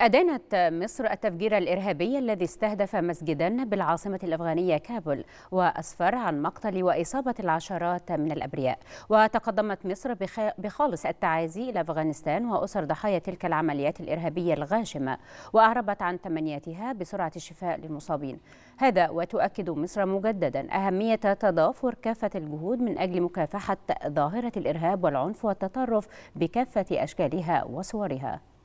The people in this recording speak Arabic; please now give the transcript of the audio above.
أدانت مصر التفجير الإرهابي الذي استهدف مسجدا بالعاصمة الأفغانية كابول وأسفر عن مقتل وإصابة العشرات من الأبرياء وتقدمت مصر بخالص التعازي إلى أفغانستان وأسر ضحايا تلك العمليات الإرهابية الغاشمة وأعربت عن تمنياتها بسرعة الشفاء للمصابين هذا وتؤكد مصر مجددا أهمية تضافر كافة الجهود من أجل مكافحة ظاهرة الإرهاب والعنف والتطرف بكافة أشكالها وصورها